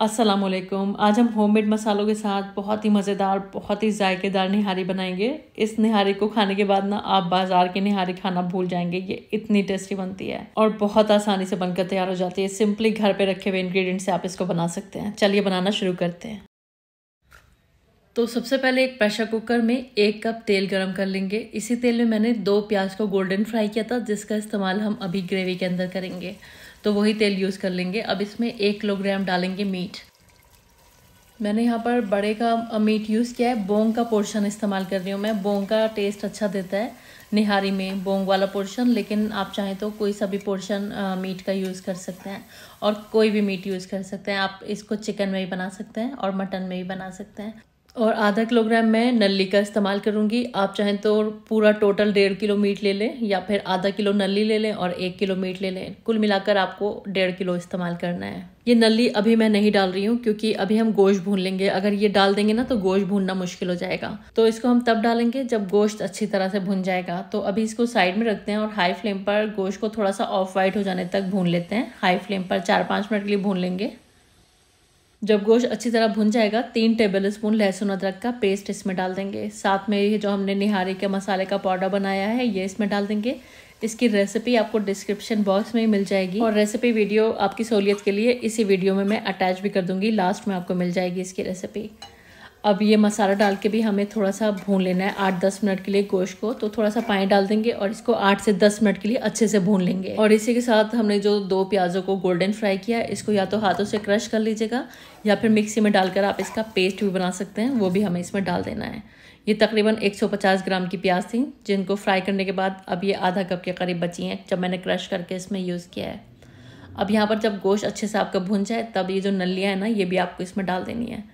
वालेकुम आज हम होममेड मसालों के साथ बहुत ही मज़ेदार बहुत ही जायकेदार निहारी बनाएंगे इस निहारी को खाने के बाद ना आप बाज़ार की निहारी खाना भूल जाएंगे ये इतनी टेस्टी बनती है और बहुत आसानी से बनकर तैयार हो जाती है सिंपली घर पे रखे हुए इंग्रेडिएंट से आप इसको बना सकते हैं चलिए बनाना शुरू करते हैं तो सबसे पहले एक प्रेशर कुकर में एक कप तेल गरम कर लेंगे इसी तेल में मैंने दो प्याज को गोल्डन फ्राई किया था जिसका इस्तेमाल हम अभी ग्रेवी के अंदर करेंगे तो वही तेल यूज़ कर लेंगे अब इसमें एक किलोग्राम डालेंगे मीट मैंने यहाँ पर बड़े का मीट यूज़ किया है बोंग का पोर्शन इस्तेमाल कर रही हूँ मैं बोंग का टेस्ट अच्छा देता है निहारी में बोंग वाला पोर्शन लेकिन आप चाहें तो कोई सा भी पोर्शन मीट का यूज़ कर सकते हैं और कोई भी मीट यूज़ कर सकते हैं आप इसको चिकन में भी बना सकते हैं और मटन में भी बना सकते हैं और आधा किलोग्राम मैं नली का इस्तेमाल करूँगी आप चाहें तो पूरा टोटल डेढ़ किलो मीट ले लें या फिर आधा किलो नली ले लें और एक किलो मीट ले लें कुल मिलाकर आपको डेढ़ किलो इस्तेमाल करना है ये नली अभी मैं नहीं डाल रही हूँ क्योंकि अभी हम गोश्त भून लेंगे अगर ये डाल देंगे ना तो गोश्त भूनना मुश्किल हो जाएगा तो इसको हम तब डालेंगे जब गोश्त अच्छी तरह से भून जाएगा तो अभी इसको साइड में रखते हैं और हाई फ्लेम पर गोश्त को थोड़ा सा ऑफ वाइट हो जाने तक भून लेते हैं हाई फ्लेम पर चार पाँच मिनट के लिए भून लेंगे जब गोश्त अच्छी तरह भुन जाएगा तीन टेबल स्पून लहसुन अदरक का पेस्ट इसमें डाल देंगे साथ में ये जो हमने निहारी के मसाले का पाउडर बनाया है ये इसमें डाल देंगे इसकी रेसिपी आपको डिस्क्रिप्शन बॉक्स में ही मिल जाएगी और रेसिपी वीडियो आपकी सहूलियत के लिए इसी वीडियो में मैं अटैच भी कर दूंगी लास्ट में आपको मिल जाएगी इसकी रेसिपी अब ये मसाला डाल के भी हमें थोड़ा सा भून लेना है आठ दस मिनट के लिए गोश्त को तो थोड़ा सा पानी डाल देंगे और इसको आठ से दस मिनट के लिए अच्छे से भून लेंगे और इसी के साथ हमने जो दो प्याजों को गोल्डन फ्राई किया है इसको या तो हाथों से क्रश कर लीजिएगा या फिर मिक्सी में डालकर आप इसका पेस्ट भी बना सकते हैं वो भी हमें इसमें डाल देना है ये तकरीबन 150 ग्राम की प्याज थी जिनको फ्राई करने के बाद अब ये आधा कप के करीब बची हैं जब मैंने क्रश करके इसमें यूज़ किया है अब यहाँ पर जब गोश्त अच्छे से आपका भुन जाए तब ये जो नलियाँ हैं ना ये भी आपको इसमें डाल देनी है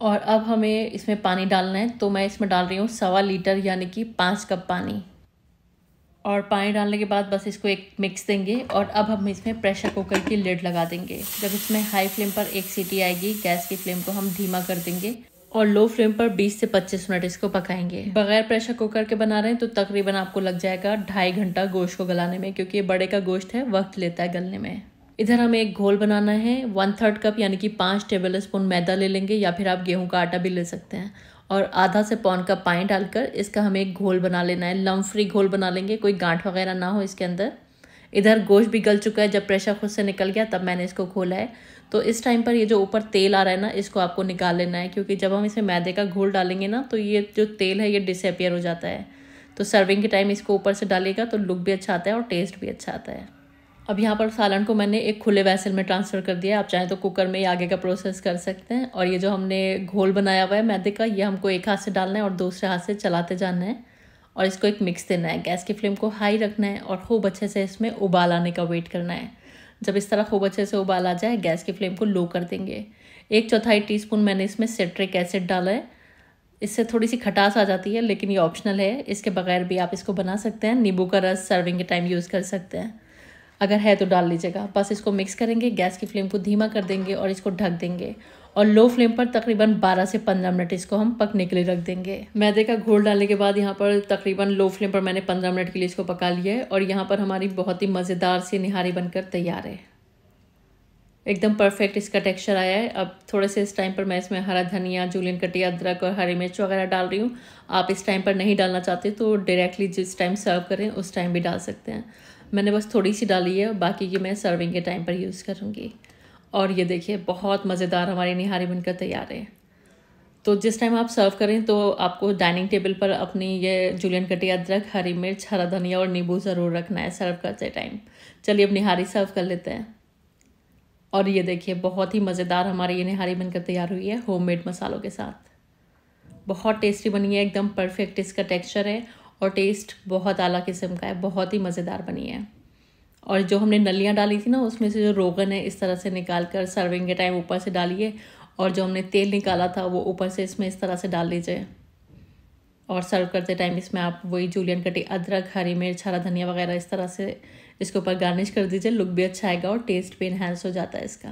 और अब हमें इसमें पानी डालना है तो मैं इसमें डाल रही हूँ सवा लीटर यानी कि पाँच कप पानी और पानी डालने के बाद बस इसको एक मिक्स देंगे और अब हम इसमें प्रेशर कुकर की लिड लगा देंगे जब इसमें हाई फ्लेम पर एक सीटी आएगी गैस की फ्लेम को हम धीमा कर देंगे और लो फ्लेम पर 20 से 25 मिनट इसको पकाएंगे बगैर प्रेशर कुकर के बना रहे हैं तो तकरीबन आपको लग जाएगा ढाई घंटा गोश्त को गलाने में क्योंकि ये बड़े का गोश्त है वक्त लेता है गलने में इधर हमें एक घोल बनाना है वन थर्ड कप यानी कि पाँच टेबल स्पून मैदा ले लेंगे या फिर आप गेहूं का आटा भी ले सकते हैं और आधा से पौन का पानी डालकर इसका हमें एक घोल बना लेना है लम फ्री घोल बना लेंगे कोई गांठ वगैरह ना हो इसके अंदर इधर गोश्त भी गल चुका है जब प्रेशर खुद से निकल गया तब मैंने इसको खोला है तो इस टाइम पर ये जो ऊपर तेल आ रहा है ना इसको आपको निकाल लेना है क्योंकि जब हम इसमें मैदे का घोल डालेंगे ना तो ये जो तेल है ये डिसअपियर हो जाता है तो सर्विंग के टाइम इसको ऊपर से डालेगा तो लुक भी अच्छा आता है और टेस्ट भी अच्छा आता है अब यहाँ पर सालन को मैंने एक खुले वैसल में ट्रांसफ़र कर दिया आप चाहें तो कुकर में ही आगे का प्रोसेस कर सकते हैं और ये जो हमने घोल बनाया हुआ है मैदे का ये हमको एक हाथ से डालना है और दूसरे हाथ से चलाते जाना है और इसको एक मिक्स देना है गैस की फ्लेम को हाई रखना है और खूब अच्छे से इसमें उबाल आने का वेट करना है जब इस तरह खूब अच्छे से उबाल आ जाए गैस की फ्लेम को लो कर देंगे एक चौथाई स्पून मैंने इसमें सिट्रिक एसिड डाला है इससे थोड़ी सी खटास आ जाती है लेकिन ये ऑप्शनल है इसके बगैर भी आप इसको बना सकते हैं नींबू का रस सर्विंग के टाइम यूज़ कर सकते हैं अगर है तो डाल लीजिएगा बस इसको मिक्स करेंगे गैस की फ्लेम को धीमा कर देंगे और इसको ढक देंगे और लो फ्लेम पर तकरीबन 12 से 15 मिनट इसको हम पकने के लिए रख देंगे मैदे का घोल डालने के बाद यहाँ पर तकरीबन लो फ्लेम पर मैंने 15 मिनट के लिए इसको पका लिया है और यहाँ पर हमारी बहुत ही मज़ेदार सी निहारी बनकर तैयार है एकदम परफेक्ट इसका टेक्सचर आया है अब थोड़े से इस टाइम पर मैं इसमें हरा धनिया जूलियन कटी अदरक और हरी मिर्च वगैरह डाल रही हूँ आप इस टाइम पर नहीं डालना चाहते तो डायरेक्टली जिस टाइम सर्व करें उस टाइम भी डाल सकते हैं मैंने बस थोड़ी सी डाली है बाकी की मैं सर्विंग के टाइम पर यूज़ करूँगी और ये देखिए बहुत मज़ेदार हमारी निहारी बनकर तैयार है तो जिस टाइम आप सर्व करें तो आपको डाइनिंग टेबल पर अपनी ये जुलियन कटी अदरक हरी मिर्च हरा धनिया और नींबू ज़रूर रखना है सर्व करते टाइम चलिए अब निहारी सर्व कर लेते हैं और ये देखिए बहुत ही मज़ेदार हमारी ये निहारी बनकर तैयार हुई है होममेड मसालों के साथ बहुत टेस्टी बनी है एकदम परफेक्ट इसका टेक्सचर है और टेस्ट बहुत आला किस्म का है बहुत ही मज़ेदार बनी है और जो हमने नलियाँ डाली थी ना उसमें से जो रोगन है इस तरह से निकाल कर सर्विंग के टाइम ऊपर से डालिए और जो हमने तेल निकाला था वो ऊपर से इसमें इस तरह से डाल लीजिए और सर्व करते टाइम इसमें आप वही जूलियन कटी अदरक हरी मिर्च हरा धनिया वगैरह इस तरह से इसके ऊपर गार्निश कर दीजिए लुक भी अच्छा आएगा और टेस्ट भी इनहेंस हो जाता है इसका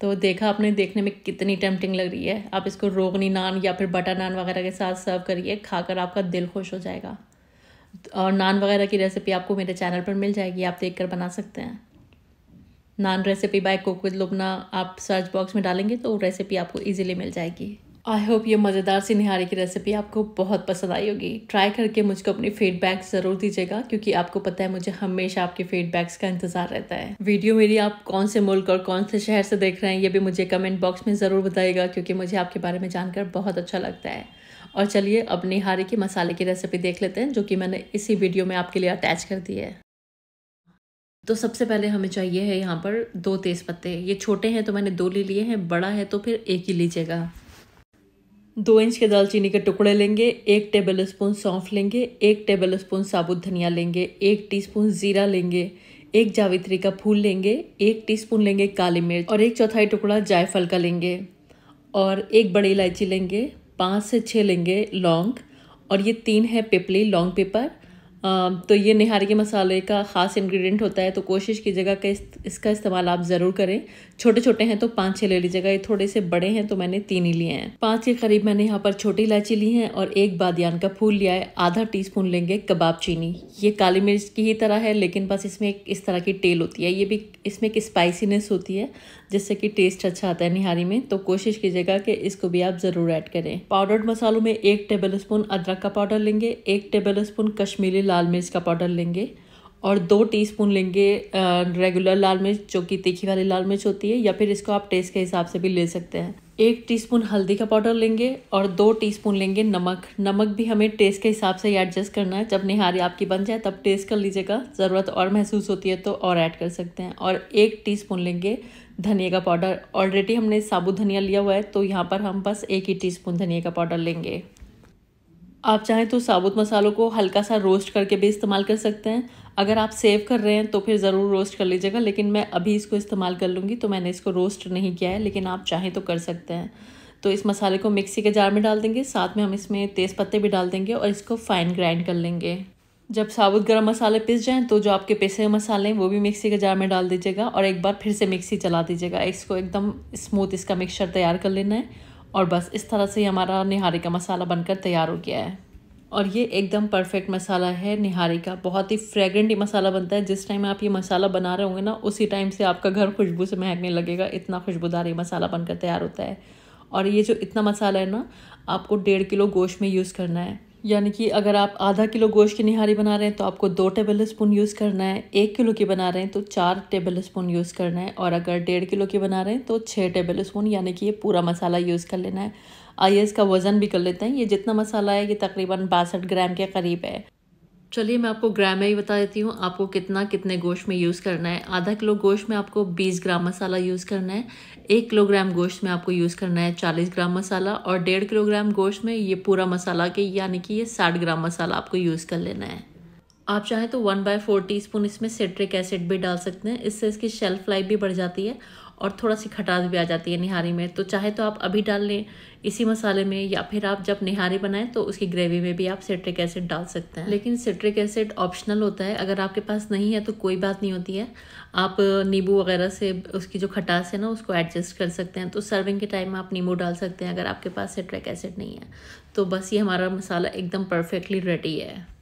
तो देखा आपने देखने में कितनी टेम्पटिंग लग रही है आप इसको रोगनी नान या फिर बटर नान वगैरह के साथ सर्व करिए खाकर आपका दिल खुश हो जाएगा और नान वगैरह की रेसिपी आपको मेरे चैनल पर मिल जाएगी आप देख कर बना सकते हैं naan recipe by cook with Lubna आप सर्च बॉक्स में डालेंगे तो रेसिपी आपको इजीली मिल जाएगी आई होप ये मज़ेदार सी निहारी की रेसिपी आपको बहुत पसंद आई होगी ट्राई करके मुझको अपनी फीडबैक ज़रूर दीजिएगा क्योंकि आपको पता है मुझे हमेशा आपके फीडबैक्स का इंतज़ार रहता है वीडियो मेरी आप कौन से मुल्क और कौन से शहर से देख रहे हैं ये भी मुझे कमेंट बॉक्स में ज़रूर बताइएगा क्योंकि मुझे आपके बारे में जानकर बहुत अच्छा लगता है और चलिए अब निहारी के मसाले की रेसिपी देख लेते हैं जो कि मैंने इसी वीडियो में आपके लिए अटैच कर दी है तो सबसे पहले हमें चाहिए है यहाँ पर दो तेज़ पत्ते ये छोटे हैं तो मैंने दो ले लिए हैं बड़ा है तो फिर एक ही लीजिएगा दो इंच के दालचीनी के टुकड़े लेंगे एक टेबल स्पून सौंफ लेंगे एक टेबल स्पून साबुत धनिया लेंगे एक टीस्पून ज़ीरा लेंगे एक जावित्री का फूल लेंगे एक टीस्पून लेंगे काली मिर्च और एक चौथाई टुकड़ा जायफल का लेंगे और एक बड़ी इलायची लेंगे पाँच से छः लेंगे लौंग और ये तीन है पिपली लौंग पेपर तो ये निहारी के मसाले का ख़ास इंग्रेडिएंट होता है तो कोशिश कीजिएगा कि इस, इसका इस्तेमाल आप ज़रूर करें छोटे छोटे हैं तो पाँच छः ले लीजिएगा ये थोड़े से बड़े हैं तो मैंने तीन ही लिए हैं पाँच के करीब मैंने यहाँ पर छोटी इलायची ली है और एक बादियान का फूल लिया है आधा टी लेंगे कबाब चीनी ये काली मिर्च की ही तरह है लेकिन बस इसमें एक इस तरह की टेल होती है ये भी इसमें एक स्पाइसीनेस होती है जिससे कि टेस्ट अच्छा आता है निहारी में तो कोशिश कीजिएगा कि इसको भी आप ज़रूर ऐड करें पाउडर्ड मसालों में एक टेबल स्पून अदरक का पाउडर लेंगे एक टेबल स्पून कश्मीरी लाल मिर्च का पाउडर लेंगे और दो टीस्पून लेंगे रेगुलर लाल मिर्च जो कि तीखी वाली लाल मिर्च होती है या फिर इसको आप टेस्ट के हिसाब से भी ले सकते हैं एक टीस्पून हल्दी का पाउडर लेंगे और दो टीस्पून लेंगे नमक नमक भी हमें टेस्ट के हिसाब से एडजस्ट करना है जब निहारी आपकी बन जाए तब टेस्ट कर लीजिएगा ज़रूरत और महसूस होती है तो और ऐड कर सकते हैं और एक टीस्पून लेंगे धनिया का पाउडर ऑलरेडी हमने साबुत धनिया लिया हुआ है तो यहाँ पर हम बस एक ही टी धनिया का पाउडर लेंगे आप चाहें तो साबुत मसालों को हल्का सा रोस्ट करके भी इस्तेमाल कर सकते हैं अगर आप सेव कर रहे हैं तो फिर ज़रूर रोस्ट कर लीजिएगा लेकिन मैं अभी इसको इस्तेमाल कर लूँगी तो मैंने इसको रोस्ट नहीं किया है लेकिन आप चाहें तो कर सकते हैं तो इस मसाले को मिक्सी के जार में डाल देंगे साथ में हम इसमें तेज़ पत्ते भी डाल देंगे और इसको फाइन ग्राइंड कर लेंगे जब साबुत गर्म मसाले पिस जाएँ तो जो आपके पिसे हुए मसाले हैं वो भी मिक्सी के जार में डाल दीजिएगा और एक बार फिर से मिक्सी चला दीजिएगा इसको एकदम स्मूथ इसका मिक्सचर तैयार कर लेना है और बस इस तरह से हमारा निहारी का मसाला बनकर तैयार हो गया है और ये एकदम परफेक्ट मसाला है निहारी का बहुत ही फ्रेगरेंट ही मसाला बनता है जिस टाइम आप ये मसाला बना रहे होंगे ना उसी टाइम से आपका घर खुशबू से महकने लगेगा इतना खुशबूदार ये मसाला बनकर तैयार होता है और ये जो इतना मसाला है ना आपको डेढ़ किलो गोश्त में यूज़ करना है यानी कि अगर आप आधा किलो गोश्त की निहारी बना रहे हैं तो आपको दो टेबल स्पून यूज़ करना है एक किलो की बना रहे हैं तो चार टेबल स्पून यूज़ करना है और अगर डेढ़ किलो की बना रहे हैं तो छः टेबल स्पून यानी कि ये पूरा मसाला यूज़ कर लेना है आइए इसका वज़न भी कर लेते हैं ये जितना मसाला है ये तकरीबन बासठ ग्राम के करीब है चलिए मैं आपको ग्राम में ही बता देती हूँ आपको कितना कितने गोश्त में यूज़ करना है आधा किलो गोश्त में आपको 20 ग्राम मसाला यूज़ करना है एक किलोग्राम गोश्त में आपको यूज़ करना है 40 ग्राम मसाला और डेढ़ किलोग्राम गोश्त में ये पूरा मसाला के यानी कि ये 60 ग्राम मसाला आपको यूज़ कर लेना है आप चाहें तो वन बाय फोर टी इसमें सिट्रिक एसिड भी डाल सकते हैं इससे इसकी शेल्फ लाइफ भी बढ़ जाती है और थोड़ा सी खटास भी आ जाती है निहारी में तो चाहे तो आप अभी डाल लें इसी मसाले में या फिर आप जब निहारी बनाएं तो उसकी ग्रेवी में भी आप सिट्रिक एसिड डाल सकते हैं लेकिन सिट्रिक एसिड ऑप्शनल होता है अगर आपके पास नहीं है तो कोई बात नहीं होती है आप नींबू वगैरह से उसकी जो खटास है ना उसको एडजस्ट कर सकते हैं तो सर्विंग के टाइम में आप नींबू डाल सकते हैं अगर आपके पास सिट्रिक एसिड नहीं है तो बस ये हमारा मसाला एकदम परफेक्टली रेडी है